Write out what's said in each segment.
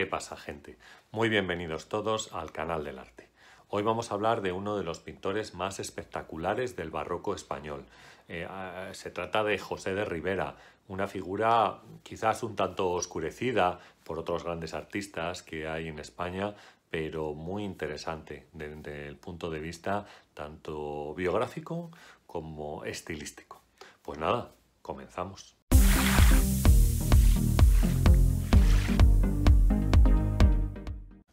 ¿Qué pasa gente? Muy bienvenidos todos al canal del arte. Hoy vamos a hablar de uno de los pintores más espectaculares del barroco español. Eh, ah, se trata de José de Rivera, una figura quizás un tanto oscurecida por otros grandes artistas que hay en España, pero muy interesante desde el punto de vista tanto biográfico como estilístico. Pues nada, comenzamos.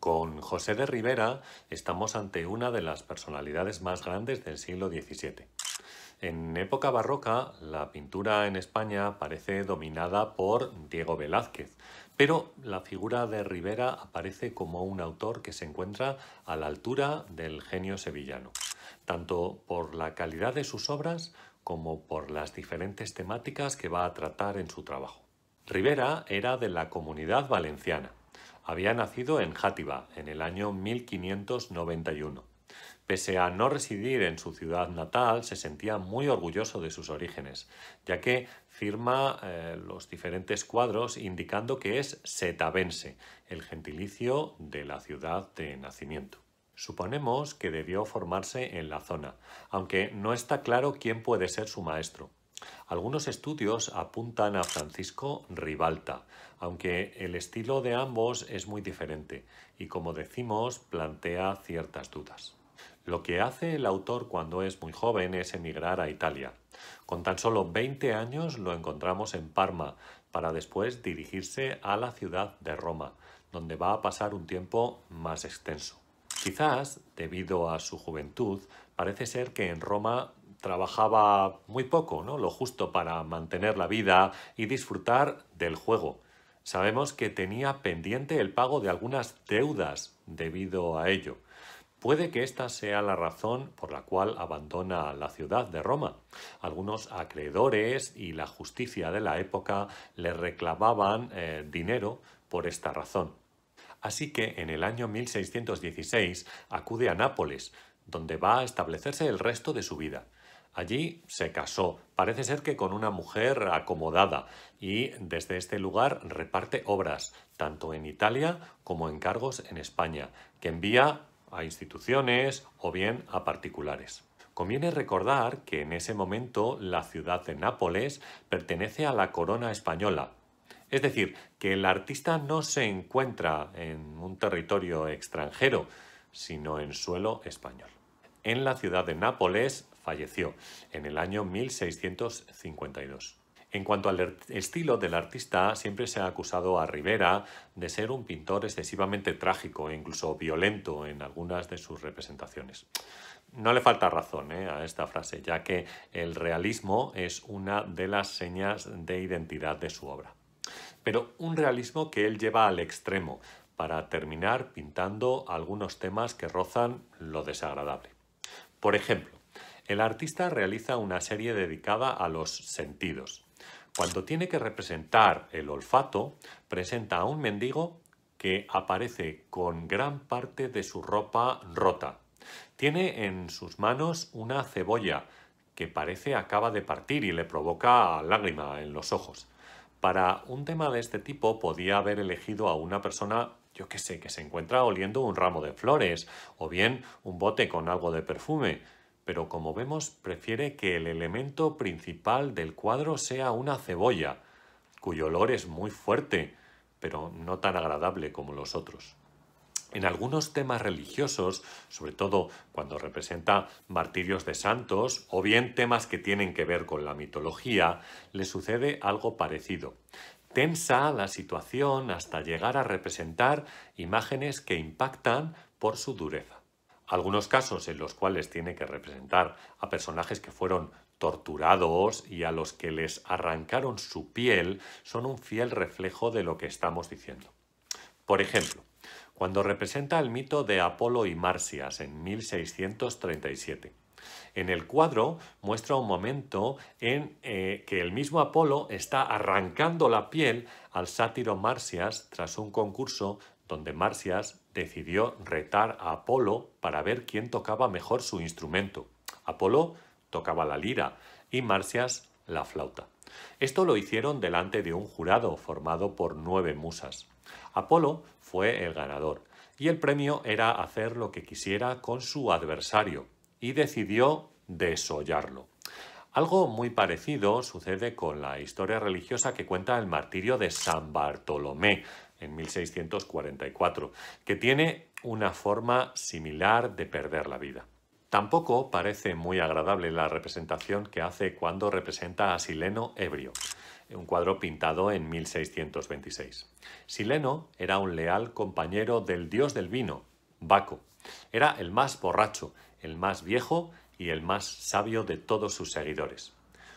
Con José de Rivera estamos ante una de las personalidades más grandes del siglo XVII. En época barroca, la pintura en España parece dominada por Diego Velázquez, pero la figura de Rivera aparece como un autor que se encuentra a la altura del genio sevillano, tanto por la calidad de sus obras como por las diferentes temáticas que va a tratar en su trabajo. Rivera era de la comunidad valenciana había nacido en Játiva en el año 1591. Pese a no residir en su ciudad natal, se sentía muy orgulloso de sus orígenes, ya que firma eh, los diferentes cuadros indicando que es setabense, el gentilicio de la ciudad de nacimiento. Suponemos que debió formarse en la zona, aunque no está claro quién puede ser su maestro. Algunos estudios apuntan a Francisco Ribalta, aunque el estilo de ambos es muy diferente y, como decimos, plantea ciertas dudas. Lo que hace el autor cuando es muy joven es emigrar a Italia. Con tan solo 20 años lo encontramos en Parma, para después dirigirse a la ciudad de Roma, donde va a pasar un tiempo más extenso. Quizás, debido a su juventud, parece ser que en Roma trabajaba muy poco, ¿no? Lo justo para mantener la vida y disfrutar del juego. Sabemos que tenía pendiente el pago de algunas deudas debido a ello. Puede que esta sea la razón por la cual abandona la ciudad de Roma. Algunos acreedores y la justicia de la época le reclamaban eh, dinero por esta razón. Así que en el año 1616 acude a Nápoles, donde va a establecerse el resto de su vida. Allí se casó, parece ser que con una mujer acomodada, y desde este lugar reparte obras, tanto en Italia como en cargos en España, que envía a instituciones o bien a particulares. Conviene recordar que en ese momento la ciudad de Nápoles pertenece a la corona española. Es decir, que el artista no se encuentra en un territorio extranjero, sino en suelo español. En la ciudad de Nápoles Falleció en el año 1652. En cuanto al estilo del artista, siempre se ha acusado a Rivera de ser un pintor excesivamente trágico e incluso violento en algunas de sus representaciones. No le falta razón eh, a esta frase, ya que el realismo es una de las señas de identidad de su obra. Pero un realismo que él lleva al extremo, para terminar pintando algunos temas que rozan lo desagradable. Por ejemplo, el artista realiza una serie dedicada a los sentidos. Cuando tiene que representar el olfato, presenta a un mendigo que aparece con gran parte de su ropa rota. Tiene en sus manos una cebolla que parece acaba de partir y le provoca lágrima en los ojos. Para un tema de este tipo podía haber elegido a una persona, yo que sé, que se encuentra oliendo un ramo de flores o bien un bote con algo de perfume pero como vemos prefiere que el elemento principal del cuadro sea una cebolla, cuyo olor es muy fuerte, pero no tan agradable como los otros. En algunos temas religiosos, sobre todo cuando representa martirios de santos o bien temas que tienen que ver con la mitología, le sucede algo parecido. Tensa la situación hasta llegar a representar imágenes que impactan por su dureza algunos casos en los cuales tiene que representar a personajes que fueron torturados y a los que les arrancaron su piel son un fiel reflejo de lo que estamos diciendo. Por ejemplo, cuando representa el mito de Apolo y Marcias en 1637. En el cuadro muestra un momento en eh, que el mismo Apolo está arrancando la piel al sátiro Marcias tras un concurso donde Marcias decidió retar a Apolo para ver quién tocaba mejor su instrumento. Apolo tocaba la lira y Marcias la flauta. Esto lo hicieron delante de un jurado formado por nueve musas. Apolo fue el ganador y el premio era hacer lo que quisiera con su adversario y decidió desollarlo. Algo muy parecido sucede con la historia religiosa que cuenta el martirio de San Bartolomé, en 1644, que tiene una forma similar de perder la vida. Tampoco parece muy agradable la representación que hace cuando representa a Sileno ebrio, un cuadro pintado en 1626. Sileno era un leal compañero del dios del vino, Baco. Era el más borracho, el más viejo y el más sabio de todos sus seguidores.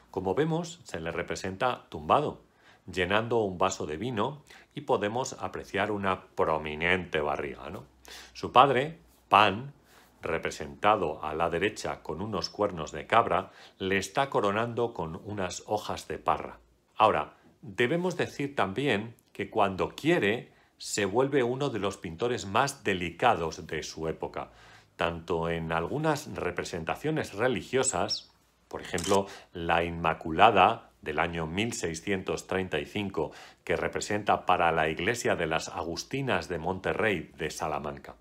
Como vemos, se le representa tumbado, llenando un vaso de vino y podemos apreciar una prominente barriga. ¿no? Su padre, Pan, representado a la derecha con unos cuernos de cabra, le está coronando con unas hojas de parra. Ahora, debemos decir también que cuando quiere se vuelve uno de los pintores más delicados de su época, tanto en algunas representaciones religiosas, por ejemplo, la Inmaculada del año 1635 que representa para la Iglesia de las Agustinas de Monterrey de Salamanca.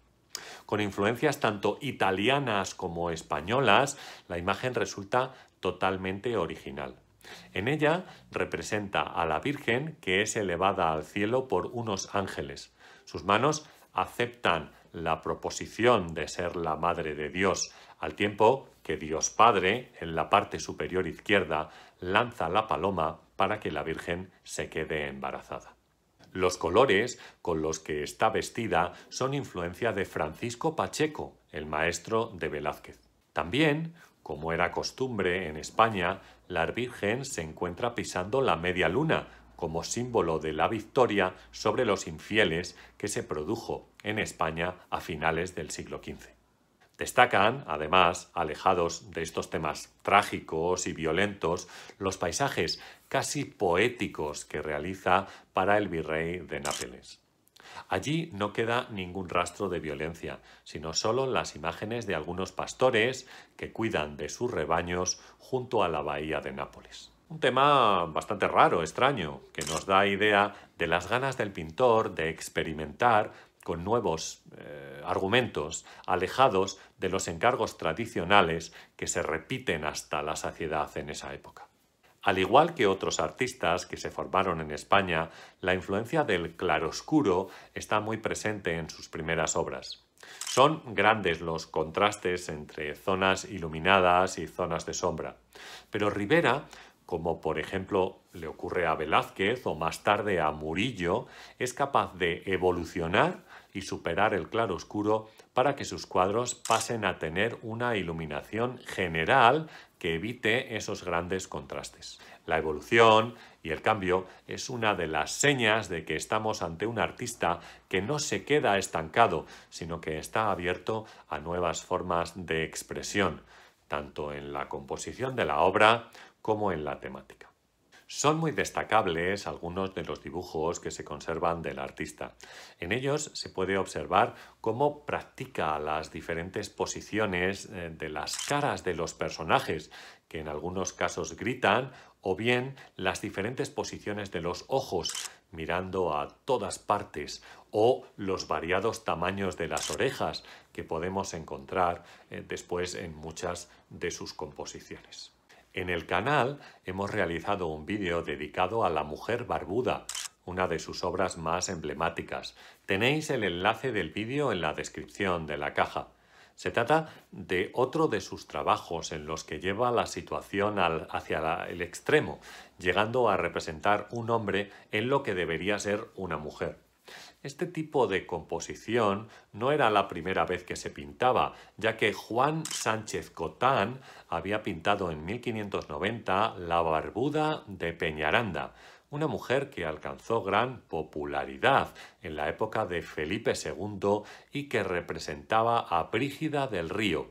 Con influencias tanto italianas como españolas, la imagen resulta totalmente original. En ella representa a la Virgen que es elevada al cielo por unos ángeles. Sus manos aceptan la proposición de ser la Madre de Dios, al tiempo que Dios Padre, en la parte superior izquierda, lanza la paloma para que la Virgen se quede embarazada. Los colores con los que está vestida son influencia de Francisco Pacheco, el maestro de Velázquez. También, como era costumbre en España, la Virgen se encuentra pisando la media luna como símbolo de la victoria sobre los infieles que se produjo en España a finales del siglo XV. Destacan, además, alejados de estos temas trágicos y violentos, los paisajes casi poéticos que realiza para el virrey de Nápoles. Allí no queda ningún rastro de violencia, sino solo las imágenes de algunos pastores que cuidan de sus rebaños junto a la bahía de Nápoles. Un tema bastante raro, extraño, que nos da idea de las ganas del pintor de experimentar con nuevos eh, argumentos, alejados de los encargos tradicionales que se repiten hasta la saciedad en esa época. Al igual que otros artistas que se formaron en España, la influencia del claroscuro está muy presente en sus primeras obras. Son grandes los contrastes entre zonas iluminadas y zonas de sombra, pero Rivera como por ejemplo le ocurre a Velázquez o más tarde a Murillo, es capaz de evolucionar y superar el claro oscuro para que sus cuadros pasen a tener una iluminación general que evite esos grandes contrastes. La evolución y el cambio es una de las señas de que estamos ante un artista que no se queda estancado, sino que está abierto a nuevas formas de expresión, tanto en la composición de la obra como en la temática. Son muy destacables algunos de los dibujos que se conservan del artista. En ellos se puede observar cómo practica las diferentes posiciones eh, de las caras de los personajes, que en algunos casos gritan, o bien las diferentes posiciones de los ojos, mirando a todas partes, o los variados tamaños de las orejas que podemos encontrar eh, después en muchas de sus composiciones. En el canal hemos realizado un vídeo dedicado a la mujer barbuda, una de sus obras más emblemáticas. Tenéis el enlace del vídeo en la descripción de la caja. Se trata de otro de sus trabajos en los que lleva la situación hacia el extremo, llegando a representar un hombre en lo que debería ser una mujer. Este tipo de composición no era la primera vez que se pintaba, ya que Juan Sánchez Cotán había pintado en 1590 La Barbuda de Peñaranda, una mujer que alcanzó gran popularidad en la época de Felipe II y que representaba a Brígida del Río,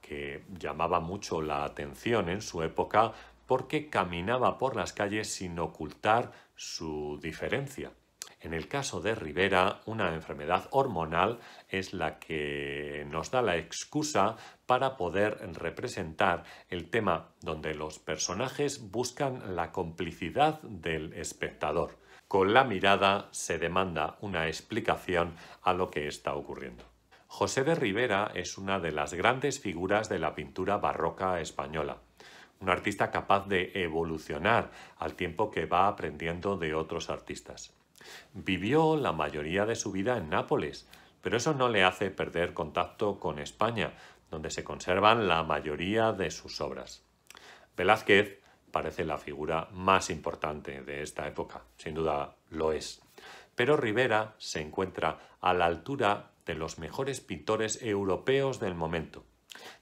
que llamaba mucho la atención en su época porque caminaba por las calles sin ocultar su diferencia. En el caso de Rivera, una enfermedad hormonal es la que nos da la excusa para poder representar el tema donde los personajes buscan la complicidad del espectador. Con la mirada se demanda una explicación a lo que está ocurriendo. José de Rivera es una de las grandes figuras de la pintura barroca española un artista capaz de evolucionar al tiempo que va aprendiendo de otros artistas. Vivió la mayoría de su vida en Nápoles, pero eso no le hace perder contacto con España, donde se conservan la mayoría de sus obras. Velázquez parece la figura más importante de esta época, sin duda lo es. Pero Rivera se encuentra a la altura de los mejores pintores europeos del momento.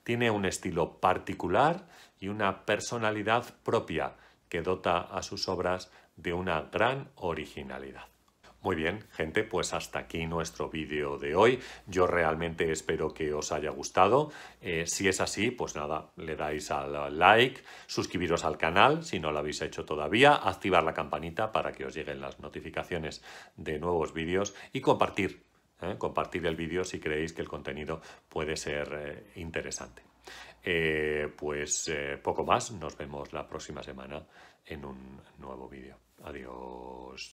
Tiene un estilo particular y una personalidad propia que dota a sus obras de una gran originalidad. Muy bien, gente, pues hasta aquí nuestro vídeo de hoy. Yo realmente espero que os haya gustado. Eh, si es así, pues nada, le dais al like, suscribiros al canal si no lo habéis hecho todavía, activar la campanita para que os lleguen las notificaciones de nuevos vídeos y compartir, ¿eh? compartir el vídeo si creéis que el contenido puede ser eh, interesante. pues poco más, nos vemos la próxima semana en un nuevo vídeo. Adiós.